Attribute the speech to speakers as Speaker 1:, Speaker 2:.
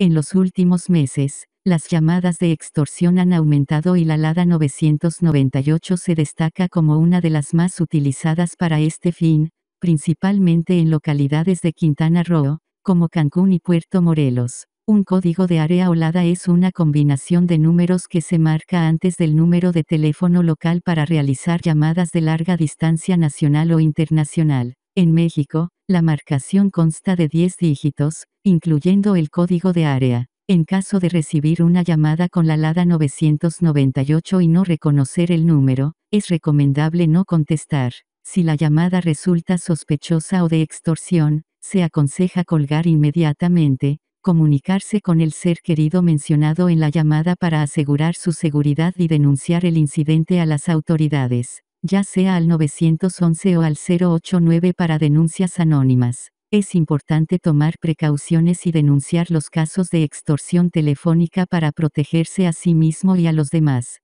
Speaker 1: En los últimos meses, las llamadas de extorsión han aumentado y la LADA 998 se destaca como una de las más utilizadas para este fin, principalmente en localidades de Quintana Roo, como Cancún y Puerto Morelos. Un código de área o LADA es una combinación de números que se marca antes del número de teléfono local para realizar llamadas de larga distancia nacional o internacional. En México, la marcación consta de 10 dígitos, incluyendo el código de área. En caso de recibir una llamada con la LADA 998 y no reconocer el número, es recomendable no contestar. Si la llamada resulta sospechosa o de extorsión, se aconseja colgar inmediatamente, comunicarse con el ser querido mencionado en la llamada para asegurar su seguridad y denunciar el incidente a las autoridades ya sea al 911 o al 089 para denuncias anónimas. Es importante tomar precauciones y denunciar los casos de extorsión telefónica para protegerse a sí mismo y a los demás.